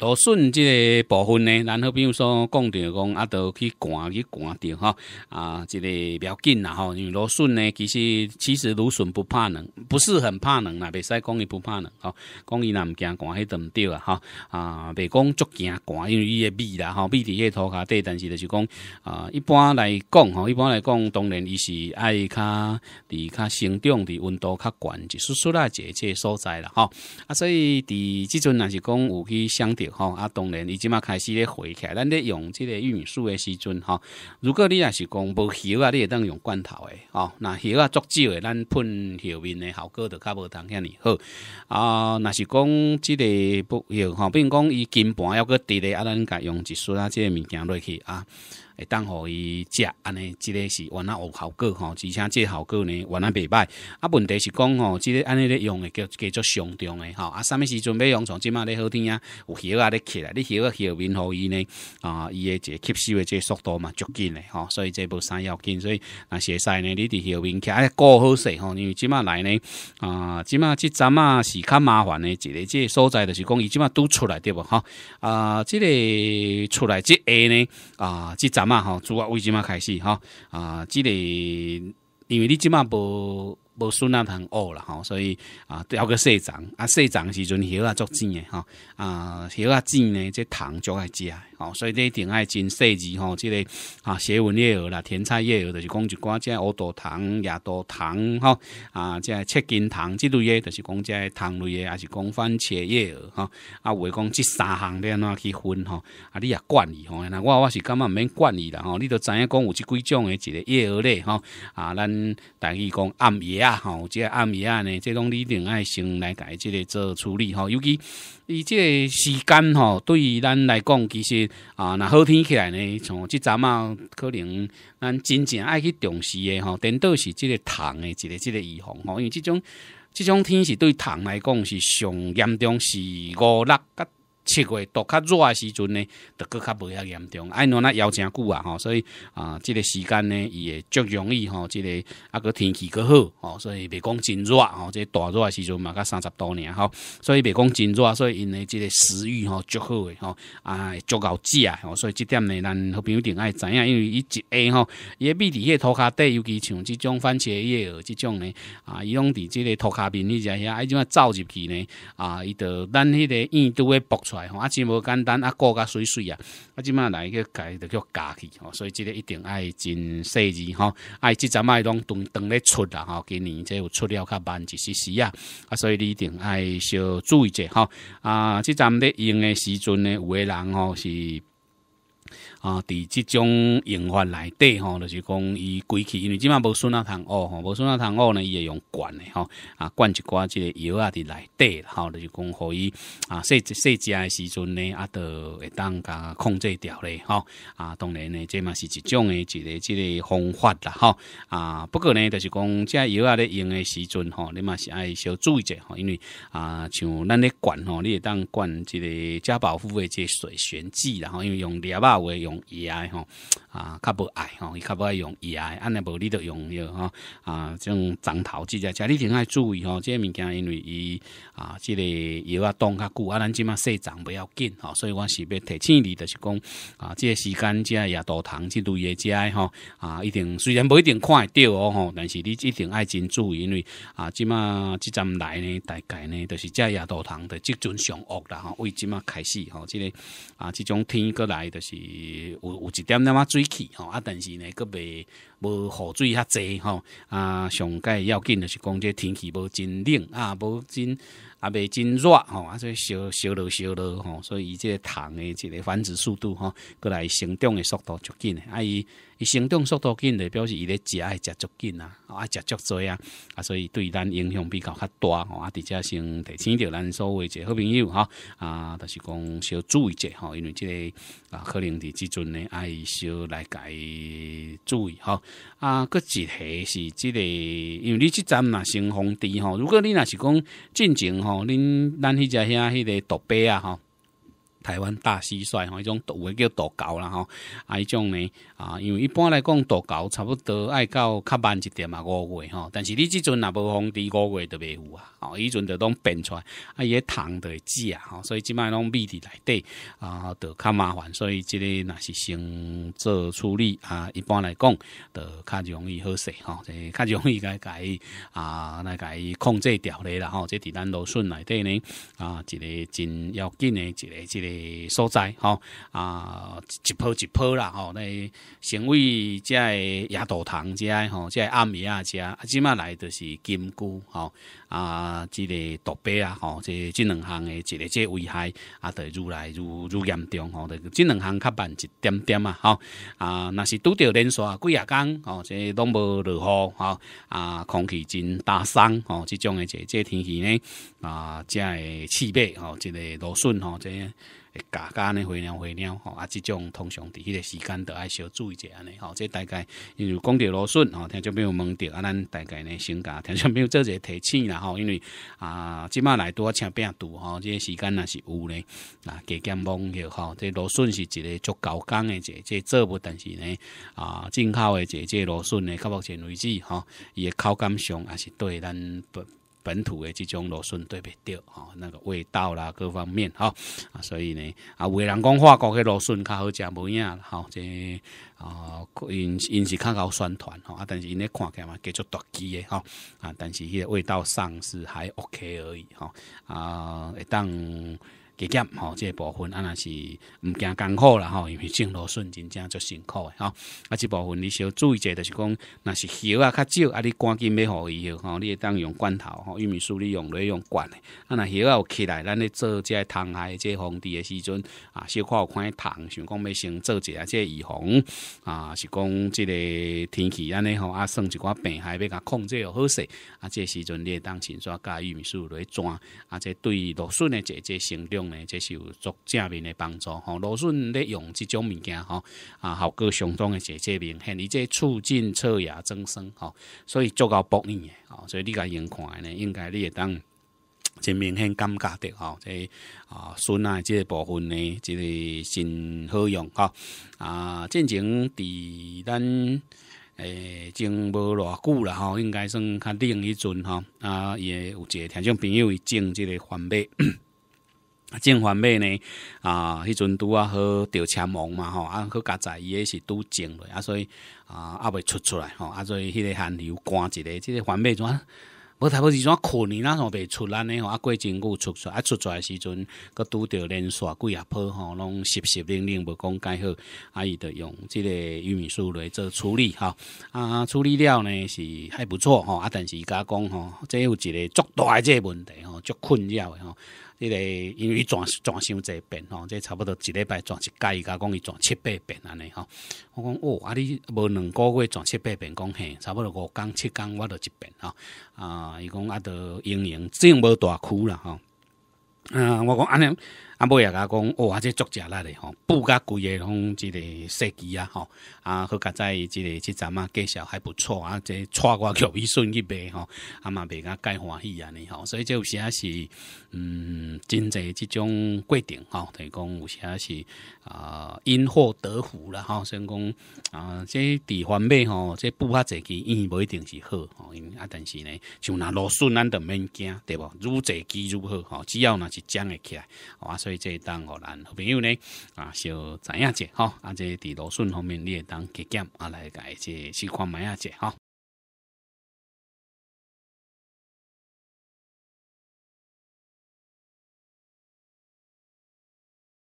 芦笋这个部分呢，然后比如说讲到讲啊，都去寒去寒掉哈啊，这个不要紧啦吼，因为芦笋呢，其实其实芦笋不怕冷，不是很怕冷啦，袂使讲伊不怕冷吼，讲伊若毋惊寒迄都毋对啊吼啊，袂讲足惊寒，因为伊个味啦吼，味伫迄土骹底，但是就是讲啊，一般来讲吼，一般来讲，当然伊是爱较伫较生长伫温度较悬，就出一个一个所在啦吼啊，所以伫即阵若是讲有去。讲对吼，啊，当然，伊即马开始咧回起来。咱咧用即个玉米树诶时阵吼，如果你若是讲无叶啊，你会当用罐头诶，吼，若叶啊足少诶，咱喷后面诶效果就较无同遐尼好啊。若是讲即个不吼，比如讲伊金盘要搁伫咧，啊，咱甲用一束啊，即个物件落去啊。会当互伊食安尼，即个是原来有效果吼，而且即个效果呢，原来袂歹。啊，问题是讲吼，即个安尼咧用的叫叫做上当的吼。啊，啥物时阵要用？从即马咧好天啊，有叶啊咧起来，你啊叶面互伊呢？啊，伊一个吸收即个速度嘛，足紧诶吼。所以这无啥要紧，所以啊，血晒呢，你伫叶面起过好势吼。因为即马来呢啊，即马即阵啊是较麻烦的，即个这所在就是讲，伊即马拄出来对不吼，啊，即个出来即下呢啊，即阵。嘛吼，主要为即嘛开始吼啊，这个因为你即嘛无无笋啊，通恶啦吼，所以啊，钓个细粽啊，细粽时阵箬啊足煎诶吼，啊，箬啊煎呢，即糖足爱食，吼，所以你一定爱真细致吼，即个啊，茄纹叶儿啦，甜菜叶儿，就是讲就讲即乌豆糖野豆糖吼，啊，即七斤糖，即类诶，就是讲即糖类，还是讲番茄叶儿吼，啊，话讲即三项你安怎去分吼，啊你也管伊吼，那我我是感觉毋免管伊啦吼，你都知影讲有即几种诶一个叶儿类吼，啊，咱等于讲暗叶啊。吼，即暗暝啊，呢，即种你另爱先来改，即个做处理吼。尤其伊即个时间吼，对于咱来讲，其实啊，若好天气来呢，像即阵啊，可能咱真正爱去重视的吼，顶多是即个虫的，一个即个预防吼。因为即种、即种天是对虫来讲是上严重，是恶甲。七月都较热诶时阵呢，就搁较无遐严重，哎，侬那要真久啊，吼，所以啊，即个时间呢，伊会足容易吼，即个啊个天气搁好，吼，所以袂讲真热，吼，即大热诶时阵嘛，甲三十多年，吼，所以袂讲真热，所以因诶即个食欲吼足好诶，吼，啊，足够食啊，吼，所以即点呢，咱好朋友一定爱知影，因为伊一下吼，伊味伫迄涂骹底，尤其像即种番茄叶儿即种呢，啊，伊拢伫即个涂骹边，伊就遐爱怎啊走入去呢，啊，伊就咱迄个叶都会剥出。吼，啊，真无简单，啊，过较水水啊，啊，即马来去改就叫加去，吼，所以即个一定爱真细致，吼，爱即阵卖拢当当咧出啦，吼，今年即有出了较慢，一丝丝啊，啊，所以你一定爱小注意者，吼，啊，即阵咧用诶时阵咧有诶人，吼是。啊，伫即种用法内底吼，就是讲伊归去，因为即马无塑通桶哦，无孙仔通哦呢，伊会用灌的吼，啊灌一寡即个药啊伫内底，吼就是讲可以啊，细细只的时阵呢，啊，都会当甲控制掉咧吼，啊，当然呢，即嘛是一种的，一个，即个方法啦，吼，啊，不过呢，就是讲即药啊咧用的时阵吼，你嘛是爱小注意者，吼，因为啊，像咱咧灌吼，你会当灌即个加保夫的个水旋剂，然后因为用裂啊为用。用爱吼啊，较无爱吼，伊较无爱用爱安尼无你都用要吼，啊，种长头即只遮你一定爱注意吼，即个物件因为伊啊，即个要冻较久啊，咱即马细长不要紧吼，所以我是要提醒你的是讲啊，即个时间遮系夜多糖即类诶遮吼啊，一定虽然无一定看会着哦吼，但是你一定爱真注意，因为啊，即马即站来呢，大概呢，就是遮夜多糖的即阵上恶啦吼，为即马开始吼，即个啊，即种天过来就是。有有一点点仔水气吼，啊，但是呢，佫袂无雨水较济吼，啊，上盖要紧的是讲，即天气无真冷啊，无真。啊，袂真热吼，啊，所以烧烧热烧热吼，所以伊即个虫的即个繁殖速度吼，过来生长的速度足紧，啊，伊伊生长速度紧就表示伊咧食爱食足紧啊，啊，食足济啊，啊，所以对咱影响比较较大吼，啊，伫遮先提醒着咱所谓者好朋友吼，啊，就是讲小注意者吼，因为即个啊，可能伫即阵呢，啊，伊少来伊注意吼，啊，搁一者是即个，因为你即站嘛，先皇帝吼，如果你若是讲进前吼。哦，恁咱迄只遐迄个独杯啊，吼。台湾大蟋蟀吼，一种有诶叫毒狗啦吼，啊，一种呢啊，因为一般来讲毒狗差不多爱到较慢一点嘛，五月吼，但是你即阵若无从第五月就未有啊，伊即阵就拢变出来啊，伊虫糖会煮啊，吼，所以即摆拢秘伫内底啊，就较麻烦，所以即个若是先做处理啊，一般来讲就较容易好势吼，就较容易来伊啊，来甲伊控制调咧啦吼，即伫咱芦笋内底呢啊，一个真要紧诶一个一个。诶，所在吼啊，一波一波啦吼，那成为即个亚朵堂即个吼，即个暗暝啊，即啊，即嘛来就是金菇吼啊，即个毒贝啊吼，即即两项诶，即个即危害啊，得愈来愈愈严重吼，即两项较慢一点点啊，吼啊，若是拄着连啊几啊工，吼，即拢无落雨，吼啊，空气真打霜，吼，即种诶即即天气呢啊，即个气备吼，即个芦笋，吼即。会家安尼回鸟回鸟吼啊，即种通常伫迄个时间都爱小注意者安尼吼。即大概因为讲着芦笋吼，听说边有问着啊，咱大概呢先格，听说边有做者提醒啦吼。因为啊，即马来啊请病毒吼，即个时间若是有咧啊。加减忙着吼，即芦笋是一个足高诶的，这即做物，但是呢啊，进口的，即个芦笋呢，到目前为止吼，伊、诶口感上也是对咱不。本土的这种螺蛳对不着哈，那个味道啦各方面哈啊，所以呢啊，有的人讲法国的螺蛳较好食无影了哈，这啊因因是较搞宣传哈，啊但是因咧看来嘛，叫做大机的哈啊，但是迄个味道上是还 OK 而已哈啊，当。吉吉吼，这个部分啊若是唔惊艰苦啦吼，因为种芦笋真正做辛苦诶吼。啊，这部分你小注意一下，就是讲若是叶啊较少，啊你赶紧要何伊吼，你会当用罐头吼，玉米须你用落用罐诶。啊那有起来，咱咧做这个海这红地诶时阵啊，小可有看虫，想讲要先做一下这预防啊，是讲即个天气安尼吼啊，算一寡病害要较控制好势。啊，这时阵你会当先刷加玉米须来装，啊，这对芦笋诶这这成长。呢，这是有做正面的帮助吼。芦笋咧用这种物件吼，啊，效果相当的显着明显，而且促进侧牙增生吼，所以足够博用的吼。所以你家用看的呢，应该你也当真明显感觉的吼。这啊笋啊，这个部分呢，就个真好用吼。啊，进前伫咱诶种无偌久啦吼，应该算较另一阵哈啊，也有一个听众朋友伊种这个番麦。正反尾呢？啊，迄阵拄啊好着签王嘛吼，啊，好加在伊也是拄种落，啊，所以啊啊未出出来吼，啊，所以迄个寒流赶一个，即个反尾怎无差不多是怎过年那时候袂出咱呢吼，啊，过真久出出啊，出出来时阵，佮拄着连续几啊批吼，拢湿湿淋淋无讲盖好，啊，伊着用即个玉米树来做处理吼，啊，处理了呢是还不错吼，啊，但是伊加讲吼，即有一个足大即个问题。吼。足困扰的吼，一个因为伊转转伤侪遍吼，即差不多一礼拜转一届，加讲伊转七八遍安尼吼。我讲哦，啊你无两个月转七八遍，讲嘿，差不多五工七工我都一遍吼。啊。伊讲阿都运营正无大区了哈。啊，我讲阿你。阿某也讲，哇！这作家那里吼，布甲贵诶，方之个设计啊，吼啊，好在即个即站啊，介绍还不错啊，即带我去易顺去卖吼，啊嘛比甲介欢喜安尼吼，所以有时啊是，嗯，真侪即种过程吼，等于讲有时啊是啊，因祸得福啦吼，先讲啊，即底环买吼，即布较侪机，伊无一定是好吼，因啊，但是呢，像若路顺咱都免惊，对无愈侪机愈好吼，只要若是涨会起来，啊，所以。所以，这当咱好朋友呢，啊，小知样者吼，啊，这伫芦笋方面你也当借鉴啊，来伊这试看买下者吼。